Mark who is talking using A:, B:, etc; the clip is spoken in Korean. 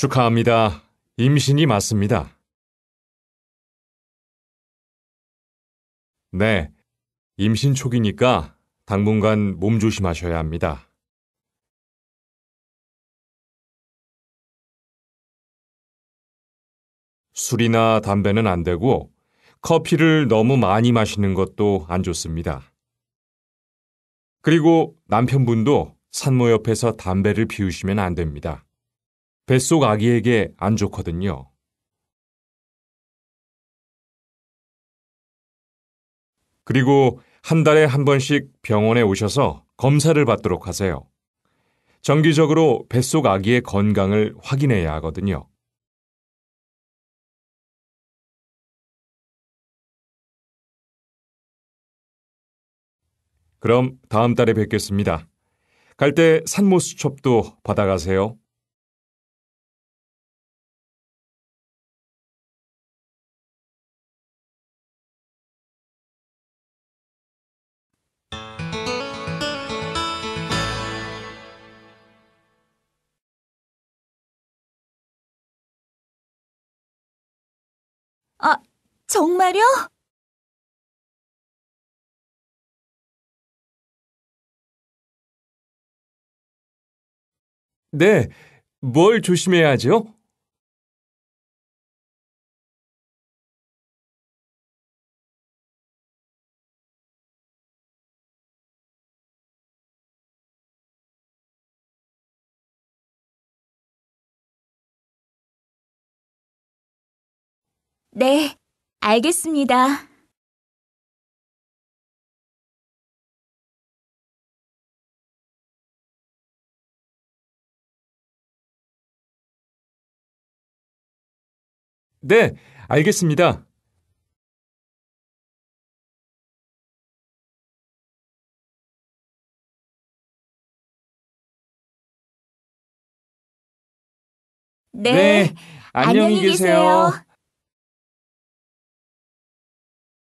A: 축하합니다. 임신이 맞습니다.
B: 네. 임신 초기니까 당분간 몸 조심하셔야 합니다.
A: 술이나 담배는 안 되고 커피를 너무 많이 마시는 것도 안 좋습니다. 그리고 남편분도 산모 옆에서 담배를 피우시면 안 됩니다. 뱃속 아기에게 안 좋거든요. 그리고 한 달에 한 번씩 병원에 오셔서 검사를 받도록 하세요. 정기적으로 뱃속 아기의 건강을 확인해야 하거든요.
B: 그럼 다음 달에 뵙겠습니다. 갈 때 산모수첩도 받아가세요.
C: 아, 정말요? 네, 뭘 조심해야 하죠? 네, 알겠습니다. 네, 알겠습니다. 네, 네 안녕히 계세요.